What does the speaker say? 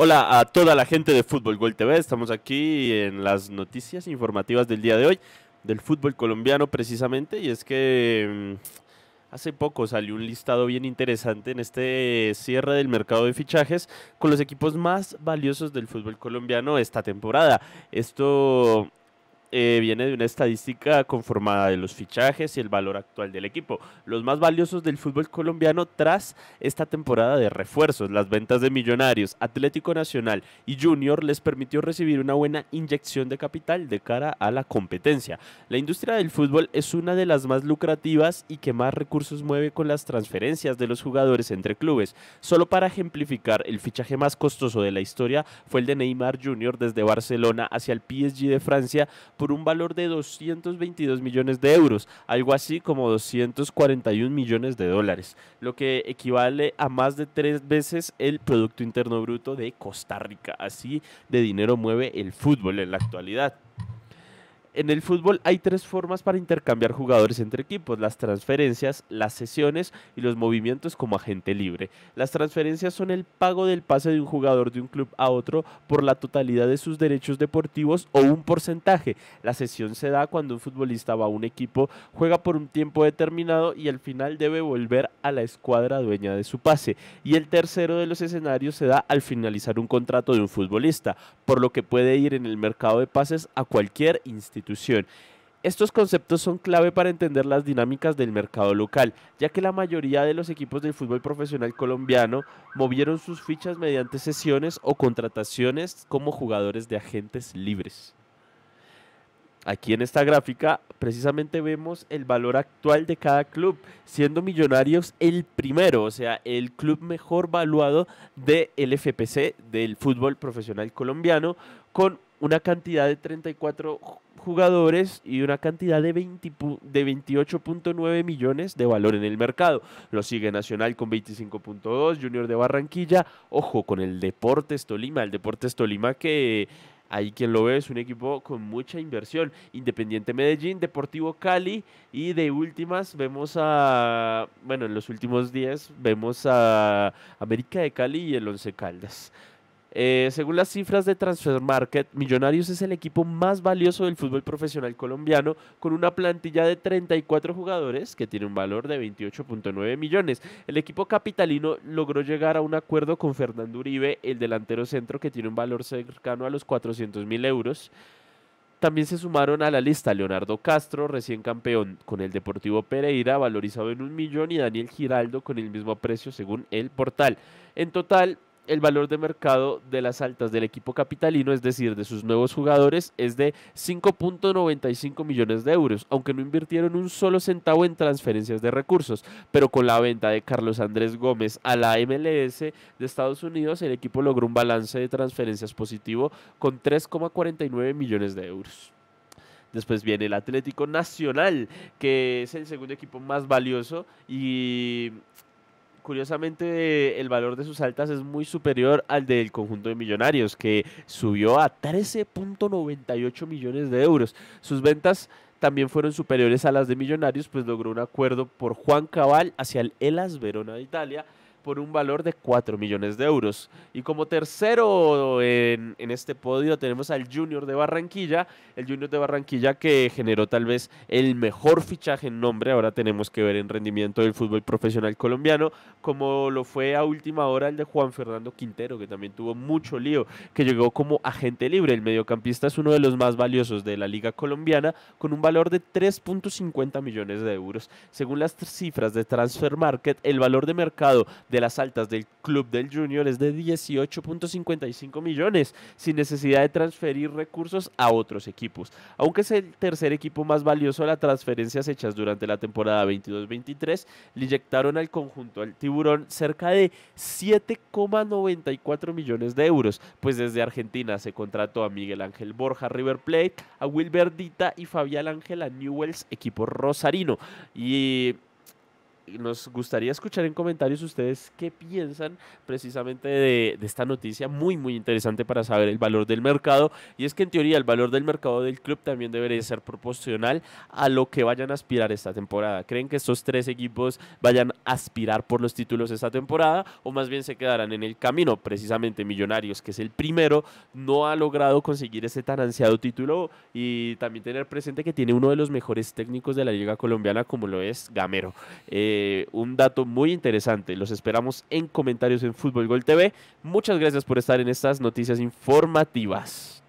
Hola a toda la gente de Fútbol Gol TV. Estamos aquí en las noticias informativas del día de hoy del fútbol colombiano precisamente y es que mm, hace poco salió un listado bien interesante en este cierre del mercado de fichajes con los equipos más valiosos del fútbol colombiano esta temporada. Esto eh, viene de una estadística conformada de los fichajes y el valor actual del equipo, los más valiosos del fútbol colombiano tras esta temporada de refuerzos. Las ventas de Millonarios, Atlético Nacional y Junior les permitió recibir una buena inyección de capital de cara a la competencia. La industria del fútbol es una de las más lucrativas y que más recursos mueve con las transferencias de los jugadores entre clubes. Solo para ejemplificar, el fichaje más costoso de la historia fue el de Neymar Jr. desde Barcelona hacia el PSG de Francia por un valor de 222 millones de euros, algo así como 241 millones de dólares, lo que equivale a más de tres veces el Producto Interno Bruto de Costa Rica. Así de dinero mueve el fútbol en la actualidad en el fútbol hay tres formas para intercambiar jugadores entre equipos, las transferencias, las sesiones y los movimientos como agente libre. Las transferencias son el pago del pase de un jugador de un club a otro por la totalidad de sus derechos deportivos o un porcentaje. La sesión se da cuando un futbolista va a un equipo, juega por un tiempo determinado y al final debe volver a la escuadra dueña de su pase. Y el tercero de los escenarios se da al finalizar un contrato de un futbolista, por lo que puede ir en el mercado de pases a cualquier institución estos conceptos son clave para entender las dinámicas del mercado local, ya que la mayoría de los equipos del fútbol profesional colombiano movieron sus fichas mediante sesiones o contrataciones como jugadores de agentes libres. Aquí en esta gráfica precisamente vemos el valor actual de cada club, siendo Millonarios el primero, o sea, el club mejor valuado del FPC, del fútbol profesional colombiano, con una cantidad de 34 jugadores y una cantidad de, 28.9 millones de valor en el mercado. Lo sigue Nacional con 25.2, Junior de Barranquilla, ojo con el Deportes Tolima, el Deportes Tolima que... Ahí quien lo ve es un equipo con mucha inversión. Independiente Medellín, Deportivo Cali y de últimas vemos a, bueno, en los últimos días vemos a América de Cali y el Once Caldas. Eh, según las cifras de Transfer Market, Millonarios es el equipo más valioso del fútbol profesional colombiano, con una plantilla de 34 jugadores que tiene un valor de 28.9 millones. El equipo capitalino logró llegar a un acuerdo con Fernando Uribe, el delantero centro, que tiene un valor cercano a los 400 mil euros. También se sumaron a la lista Leonardo Castro, recién campeón con el Deportivo Pereira, valorizado en un millón, y Daniel Giraldo con el mismo precio según el portal. En total, el valor de mercado de las altas del equipo capitalino, es decir, de sus nuevos jugadores, es de 5.95 millones de euros, aunque no invirtieron un solo centavo en transferencias de recursos. Pero con la venta de Carlos Andrés Gómez a la MLS de Estados Unidos, el equipo logró un balance de transferencias positivo con 3,49 millones de euros. Después viene el Atlético Nacional, que es el segundo equipo más valioso y curiosamente el valor de sus altas es muy superior al del conjunto de millonarios, que subió a 13.98 millones de euros. Sus ventas también fueron superiores a las de millonarios, pues logró un acuerdo por Juan Cabal hacia el Elas Verona de Italia por un valor de 4 millones de euros. Y como tercero en, en, este podio tenemos al Junior de Barranquilla, el Junior de Barranquilla que generó tal vez el mejor fichaje en nombre, ahora tenemos que ver en rendimiento del fútbol profesional colombiano, como lo fue a última hora el de Juan Fernando Quintero, que también tuvo mucho lío, que llegó como agente libre. El mediocampista es uno de los más valiosos de la Liga Colombiana, con un valor de 3.50 millones de euros. Según las cifras de Transfer Market, el valor de mercado de las altas del club del Junior es de 18.55 millones, sin necesidad de transferir recursos a otros equipos. Aunque es el tercer equipo más valioso las transferencias hechas durante la temporada 22-23, le inyectaron al conjunto al tiburón cerca de 7,94 millones de euros, pues desde Argentina se contrató a Miguel Ángel Borja River Plate, a Wilberdita y Fabián Ángel a Newells, equipo rosarino. Y nos gustaría escuchar en comentarios ustedes qué piensan precisamente de, esta noticia muy, muy interesante para saber el valor del mercado. Y es que en teoría el valor del mercado del club también debería ser proporcional a lo que vayan a aspirar esta temporada. ¿Creen que estos tres equipos vayan a aspirar por los títulos esta temporada o más bien se quedarán en el camino? Precisamente Millonarios, que es el primero, no ha logrado conseguir ese tan ansiado título y también tener presente que tiene uno de los mejores técnicos de la Liga Colombiana como lo es Gamero. Eh, eh, un dato muy interesante. Los esperamos en comentarios en Fútbol Gol TV. Muchas gracias por estar en estas noticias informativas.